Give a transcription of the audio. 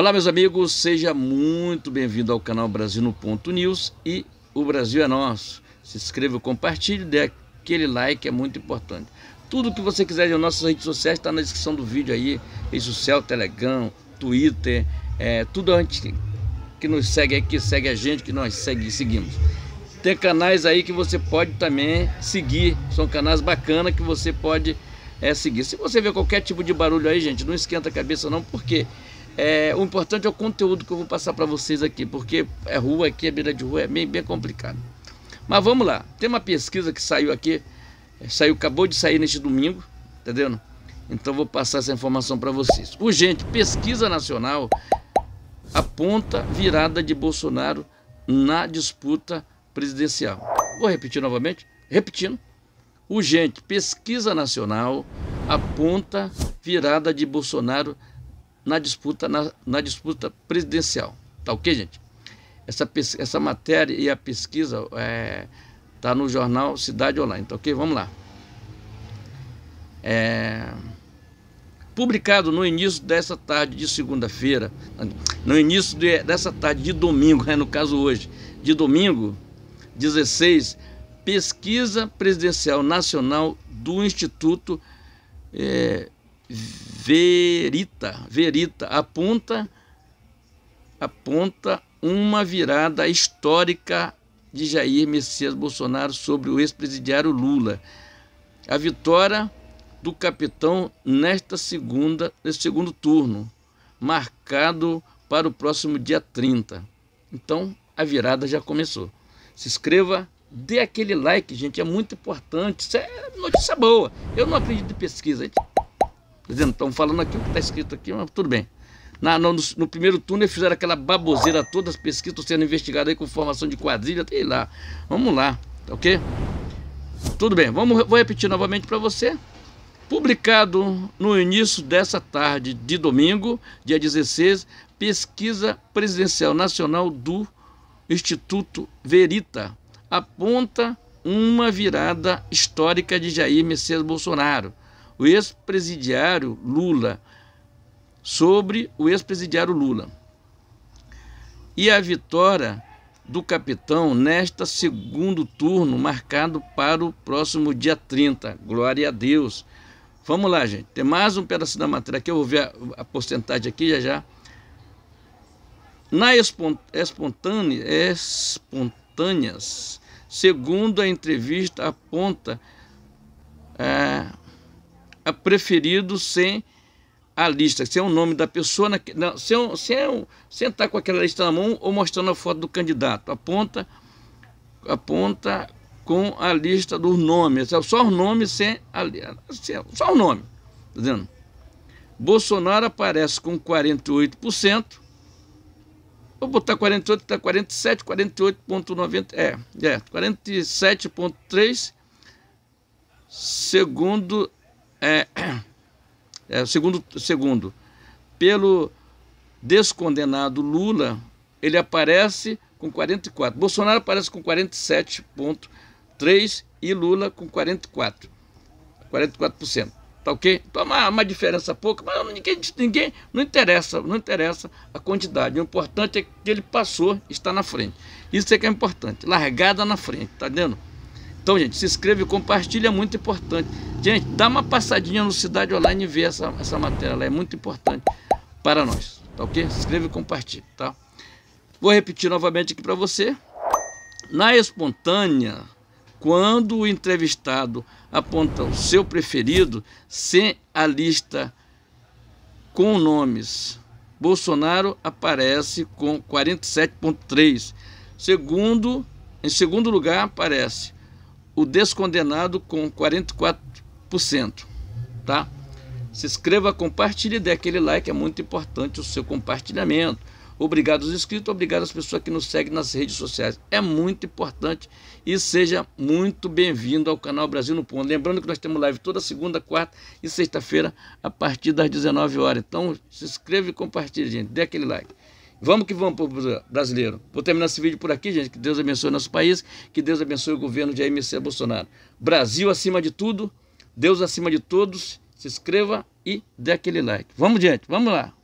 Olá, meus amigos, seja muito bem-vindo ao canal Brasil no Ponto News e o Brasil é nosso. Se inscreva, compartilhe, dê aquele like, é muito importante. Tudo que você quiser de nossas redes sociais está na descrição do vídeo aí. Rede social, Telegram, Twitter, é, tudo antes que nos segue aqui, segue a gente, que nós segue, seguimos. Tem canais aí que você pode também seguir, são canais bacanas que você pode é, seguir. Se você vê qualquer tipo de barulho aí, gente, não esquenta a cabeça não, porque quê? É, o importante é o conteúdo que eu vou passar para vocês aqui, porque é rua aqui, é beira de rua, é bem, bem complicado. Mas vamos lá, tem uma pesquisa que saiu aqui, é, saiu, acabou de sair neste domingo, entendendo? Então vou passar essa informação para vocês. Urgente, pesquisa nacional aponta virada de Bolsonaro na disputa presidencial. Vou repetir novamente, repetindo. Urgente, pesquisa nacional aponta virada de Bolsonaro na na disputa, na, na disputa presidencial. Tá ok, gente? Essa, essa matéria e a pesquisa é, tá no jornal Cidade Online. Tá ok? Vamos lá. É, publicado no início dessa tarde de segunda-feira, no início de, dessa tarde de domingo, né, no caso hoje, de domingo 16, pesquisa presidencial nacional do Instituto é, verita, verita, aponta aponta uma virada histórica de Jair Messias Bolsonaro sobre o ex-presidiário Lula. A vitória do capitão nesta segunda, neste segundo turno, marcado para o próximo dia 30. Então, a virada já começou. Se inscreva, dê aquele like, gente, é muito importante. Isso é notícia boa. Eu não acredito em pesquisa. Por estão falando aqui o que está escrito aqui, mas tudo bem. Na, no, no, primeiro turno eles fizeram aquela baboseira toda, as pesquisas estão sendo investigadas aí com formação de quadrilha, sei lá. Vamos lá, tá ok? Tudo bem, vamos, vou repetir novamente para você. Publicado no início dessa tarde de domingo, dia 16, pesquisa presidencial nacional do Instituto Verita aponta uma virada histórica de Jair Messias Bolsonaro o ex-presidiário Lula, sobre o ex-presidiário Lula. E a vitória do capitão nesta segundo turno marcado para o próximo dia 30. Glória a Deus. Vamos lá, gente. Tem mais um pedaço da matéria aqui. Eu vou ver a, a porcentagem aqui já já. Na espontânea, espontâneas, segundo a entrevista aponta, é, é preferido sem a lista, sem o nome da pessoa, sem, sem, sem estar com aquela lista na mão ou mostrando a foto do candidato. Aponta, aponta com a lista dos nomes. É só o nome sem a lista, Só o nome. Tá Bolsonaro aparece com 48%. Vou botar 48, tá 47, 48,90. É, é, 47,3. Segundo é, é, segundo, segundo, pelo descondenado Lula, ele aparece com 44. Bolsonaro aparece com 47,3 e Lula com 44. 44%. Tá ok? Então é uma, uma diferença pouca, mas ninguém, ninguém não interessa, não interessa a quantidade. O importante é que ele passou, está na frente. Isso é que é importante. Largada na frente, tá vendo? Então, gente, se inscreve, compartilha, é muito importante. Gente, dá uma passadinha no Cidade Online e vê essa, essa matéria, ela é muito importante para nós, tá ok? Se inscreve e compartilha, tá? Vou repetir novamente aqui para você. Na espontânea, quando o entrevistado aponta o seu preferido, sem a lista com nomes, Bolsonaro aparece com 47,3. Segundo, em segundo lugar aparece o descondenado com 44%, tá? Se inscreva, compartilhe, dê aquele like, é muito importante o seu compartilhamento. Obrigado aos inscritos, obrigado às pessoas que nos seguem nas redes sociais. É muito importante e seja muito bem-vindo ao canal Brasil no Ponto. Lembrando que nós temos live toda segunda, quarta e sexta-feira a partir das 19 horas. Então se inscreva e compartilhe, gente. Dê aquele like. Vamos que vamos, povo brasileiro. Vou terminar esse vídeo por aqui, gente. Que Deus abençoe nosso país, que Deus abençoe o governo de AMC Bolsonaro. Brasil acima de tudo, Deus acima de todos. Se inscreva e dê aquele like. Vamos, gente, vamos lá.